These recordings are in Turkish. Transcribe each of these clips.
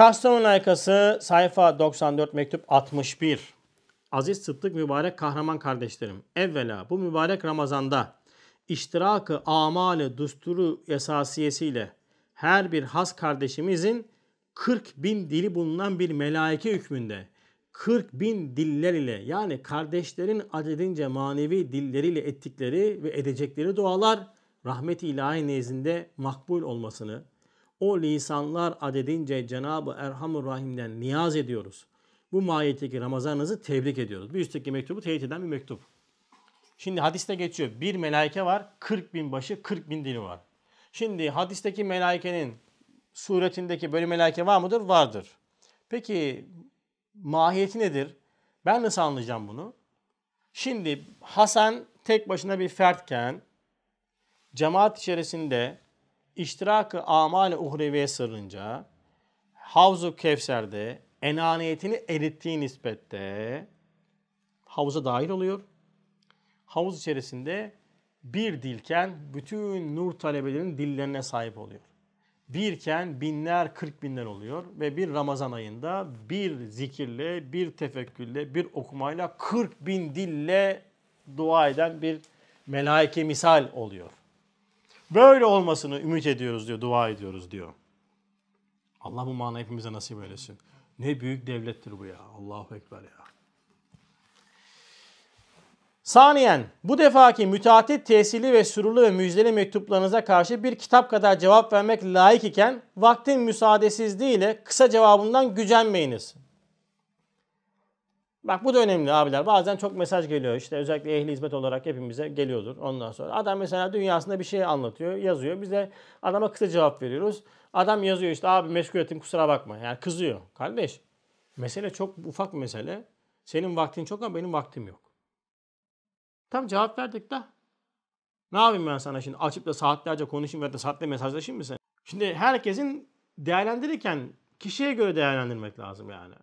Kastamonu Laykası sayfa 94 mektup 61. Aziz Sıddık mübarek kahraman kardeşlerim. Evvela bu mübarek Ramazan'da iştirakı amali dusturu esasiyesiyle her bir has kardeşimizin 40 bin dili bulunan bir melaike hükmünde 40 bin diller ile yani kardeşlerin adedince manevi dilleriyle ettikleri ve edecekleri dualar rahmet ilahi nezdinde makbul olmasını, o lisanlar adedince Cenab-ı Erhamur Rahim'den niyaz ediyoruz. Bu mahiyetteki Ramazanınızı tebrik ediyoruz. Bir üstteki mektubu teyit eden bir mektup. Şimdi hadiste geçiyor. Bir melaike var. 40 bin başı 40 bin dili var. Şimdi hadisteki melaikenin suretindeki böyle melaike var mıdır? Vardır. Peki mahiyeti nedir? Ben nasıl anlayacağım bunu? Şimdi Hasan tek başına bir fertken cemaat içerisinde iştirak-ı amale uhreviye sırrınca Havzu Kevser'de enaniyetini erittiği nispette havuza dahil oluyor. Havuz içerisinde bir dilken bütün nur talebelerinin dillerine sahip oluyor. Birken binler, kırk binler oluyor ve bir Ramazan ayında bir zikirle, bir tefekkürle, bir okumayla kırk bin dille dua eden bir melaike misal oluyor. Böyle olmasını ümit ediyoruz diyor, dua ediyoruz diyor. Allah bu manayı hepimize nasip eylesin. Ne büyük devlettir bu ya. Allahu Ekber ya. Saniyen, bu defaki müteahhit tesirli ve sürurlu ve müjdeli mektuplarınıza karşı bir kitap kadar cevap vermek layık iken vaktin müsaadesizliğiyle kısa cevabından gücenmeyiniz. Bak bu da önemli abiler. Bazen çok mesaj geliyor. işte özellikle ehli hizmet olarak hepimize geliyordur ondan sonra. Adam mesela dünyasında bir şey anlatıyor, yazıyor. Biz de adama kısa cevap veriyoruz. Adam yazıyor işte abi meşgul ettim kusura bakma. Yani kızıyor. Kardeş mesele çok ufak mesele. Senin vaktin çok ama benim vaktim yok. Tam cevap verdik de. Ne yapayım ben sana şimdi açıp da saatlerce konuşayım ya da saatlerce mesajlaşayım mı sen? Şimdi herkesin değerlendirirken kişiye göre değerlendirmek lazım yani.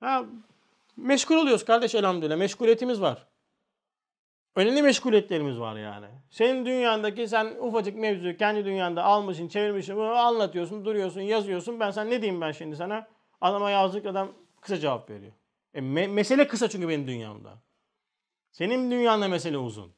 Ha, Meşgul oluyoruz kardeş elhamdülillah. Meşguliyetimiz var. Önemli meşguliyetlerimiz var yani. Senin dünyandaki sen ufacık mevzuyu kendi dünyanda almışsın, çevirmişsin, anlatıyorsun, duruyorsun, yazıyorsun. Ben sen ne diyeyim ben şimdi sana? Adama yazdık adam kısa cevap veriyor. E, me- mesele kısa çünkü benim dünyamda. Senin dünyanda mesele uzun.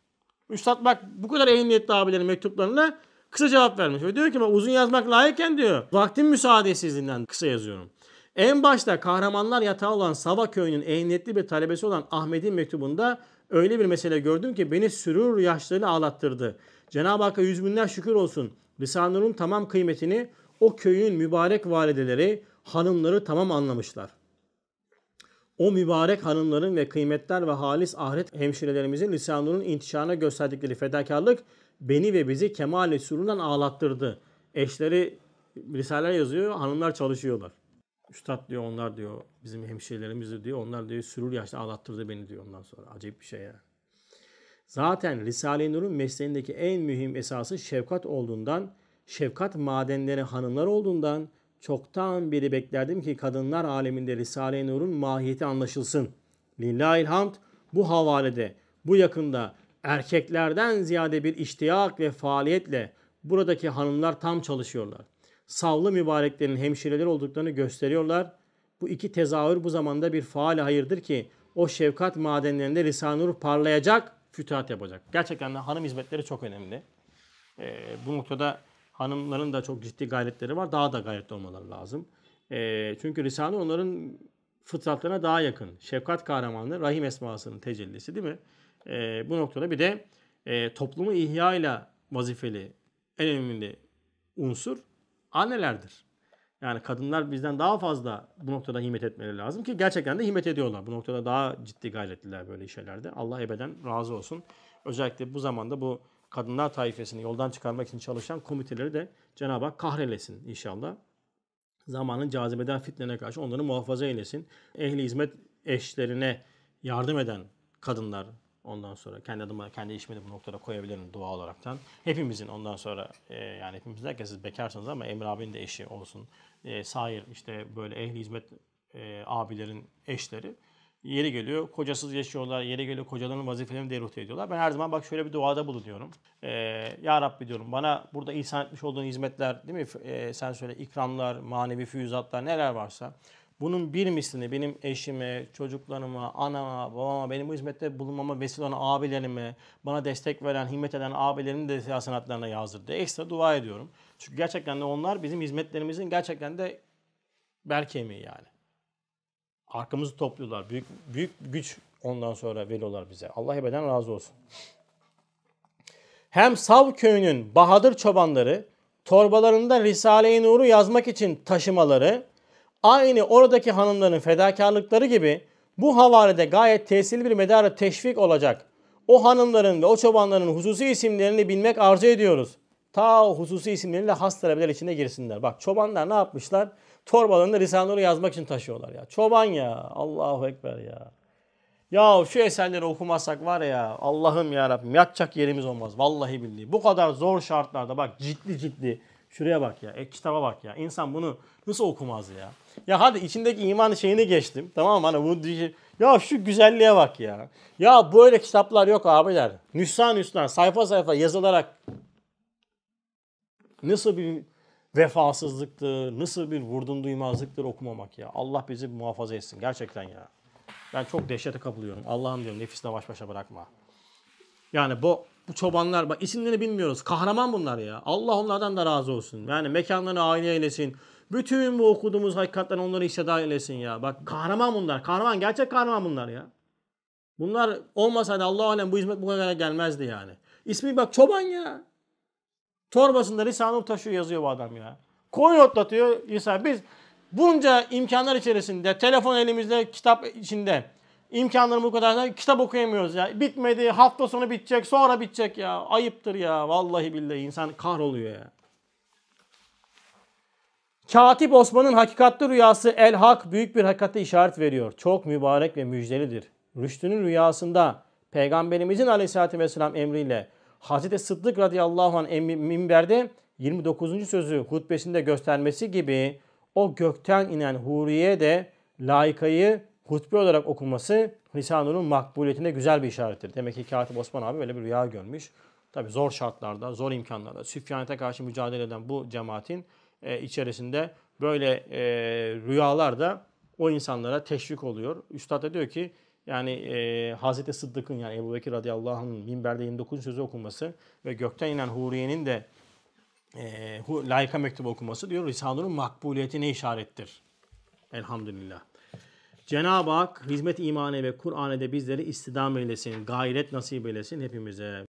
Üstad bak bu kadar ehemmiyetli abilerin mektuplarına kısa cevap vermiş. Ve diyor ki uzun yazmak layıkken diyor vaktim müsaadesizliğinden kısa yazıyorum. En başta kahramanlar yatağı olan Sava köyünün ehliyetli bir talebesi olan Ahmet'in mektubunda öyle bir mesele gördüm ki beni sürür yaşlarıyla ağlattırdı. Cenab-ı Hakk'a yüz binler şükür olsun. risale tamam kıymetini o köyün mübarek valideleri, hanımları tamam anlamışlar. O mübarek hanımların ve kıymetler ve halis ahiret hemşirelerimizin Risale-i intişarına gösterdikleri fedakarlık beni ve bizi kemal-i sürurdan ağlattırdı. Eşleri risaler yazıyor, hanımlar çalışıyorlar. Üstad diyor onlar diyor bizim hemşehrilerimizi diyor onlar diyor sürür yaşta ağlattırdı beni diyor ondan sonra. Acayip bir şey ya. Zaten Risale-i Nur'un mesleğindeki en mühim esası şefkat olduğundan, şefkat madenleri hanımlar olduğundan çoktan biri beklerdim ki kadınlar aleminde Risale-i Nur'un mahiyeti anlaşılsın. Lillahi hamd bu havalede, bu yakında erkeklerden ziyade bir iştiyak ve faaliyetle buradaki hanımlar tam çalışıyorlar savlı mübareklerin hemşireleri olduklarını gösteriyorlar. Bu iki tezahür bu zamanda bir faal hayırdır ki o şefkat madenlerinde Risanur parlayacak, fütühat yapacak. Gerçekten de hanım hizmetleri çok önemli. Ee, bu noktada hanımların da çok ciddi gayretleri var. Daha da gayretli olmaları lazım. Ee, çünkü Risale onların fıtratlarına daha yakın. Şefkat kahramanlığı rahim esmasının tecellisi değil mi? Ee, bu noktada bir de e, toplumu ihya ile vazifeli en önemli unsur annelerdir. Yani kadınlar bizden daha fazla bu noktada himet etmeleri lazım ki gerçekten de himet ediyorlar. Bu noktada daha ciddi gayretliler böyle şeylerde. Allah ebeden razı olsun. Özellikle bu zamanda bu kadınlar taifesini yoldan çıkarmak için çalışan komiteleri de Cenab-ı Hak kahrelesin inşallah. Zamanın cazibeden fitnene karşı onları muhafaza eylesin. Ehli hizmet eşlerine yardım eden kadınlar, Ondan sonra kendi adıma, kendi işimi de bu noktada koyabilirim dua olaraktan. Hepimizin ondan sonra e, yani hepimiz derken siz bekarsanız ama Emre abinin de eşi olsun. E, sair işte böyle ehli hizmet e, abilerin eşleri. Yeri geliyor kocasız yaşıyorlar. Yeri geliyor kocaların vazifelerini deruhte ediyorlar. Ben her zaman bak şöyle bir duada bulunuyorum. Ee, ya Rabbi diyorum bana burada ihsan etmiş olduğun hizmetler değil mi? Ee, sen söyle ikramlar, manevi füyüzatlar neler varsa bunun bir mislini benim eşime, çocuklarıma, anama, babama, benim bu hizmette bulunmama vesile olan abilerime, bana destek veren, himmet eden abilerimin de silah sanatlarına yazdırdı. Ekstra dua ediyorum. Çünkü gerçekten de onlar bizim hizmetlerimizin gerçekten de bel kemiği yani. Arkamızı topluyorlar. Büyük, büyük güç ondan sonra veriyorlar bize. Allah ebeden razı olsun. Hem Sav köyünün Bahadır çobanları torbalarında Risale-i Nur'u yazmak için taşımaları Aynı oradaki hanımların fedakarlıkları gibi bu havalede gayet tesirli bir medara teşvik olacak. O hanımların ve o çobanların hususi isimlerini bilmek arzu ediyoruz. Ta hususi isimleriyle has talebeler içine girsinler. Bak çobanlar ne yapmışlar? Torbalarında Risale-i yazmak için taşıyorlar ya. Çoban ya. Allahu Ekber ya. Ya şu eserleri okumasak var ya Allah'ım ya Rabbim yatacak yerimiz olmaz. Vallahi billahi. Bu kadar zor şartlarda bak ciddi ciddi Şuraya bak ya. Ek kitaba bak ya. İnsan bunu nasıl okumaz ya? Ya hadi içindeki iman şeyini geçtim. Tamam mı? Hani bunu diye ya şu güzelliğe bak ya. Ya böyle kitaplar yok abiler. Nüshan nüshan sayfa sayfa yazılarak nasıl bir vefasızlıktır, nasıl bir vurdum duymazlıktır okumamak ya. Allah bizi muhafaza etsin gerçekten ya. Ben çok dehşete kapılıyorum. Allah'ım diyorum nefisle baş başa bırakma. Yani bu bu çobanlar bak isimlerini bilmiyoruz. Kahraman bunlar ya. Allah onlardan da razı olsun. Yani mekanlarını aynı eylesin. Bütün bu okuduğumuz hakikatten onları işteda eylesin ya. Bak kahraman bunlar. Kahraman gerçek kahraman bunlar ya. Bunlar olmasaydı Allah alem bu hizmet bu kadar gelmezdi yani. İsmi bak çoban ya. Torbasında risale taşıyor yazıyor bu adam ya. Koyun otlatıyor İsa. Biz bunca imkanlar içerisinde telefon elimizde kitap içinde imkanlarımız bu kadar. Kitap okuyamıyoruz ya. Bitmedi. Hafta sonu bitecek. Sonra bitecek ya. Ayıptır ya. Vallahi billahi insan kahroluyor ya. Katip Osman'ın hakikatli rüyası El Hak büyük bir hakikate işaret veriyor. Çok mübarek ve müjdelidir. Rüştünün rüyasında Peygamberimizin aleyhissalatü vesselam emriyle Hazreti Sıddık radıyallahu anh minberde 29. sözü hutbesinde göstermesi gibi o gökten inen huriye de laikayı hutbe olarak okunması Risale Risale'nin makbuliyetine güzel bir işarettir. Demek ki Katip Osman abi böyle bir rüya görmüş. Tabi zor şartlarda, zor imkanlarda Süfyanet'e karşı mücadele eden bu cemaatin e, içerisinde böyle e, rüyalar da o insanlara teşvik oluyor. Üstad da diyor ki yani e, Hazreti Sıddık'ın yani Ebu Bekir radıyallahu anh'ın minberde 29. sözü okunması ve gökten inen Huriye'nin de e, layıka mektubu okunması diyor Risale Risale'nin makbuliyetine işarettir. Elhamdülillah. Cenab-ı Hak hizmet imanı ve Kur'an'da bizleri istidam eylesin, gayret nasip eylesin hepimize.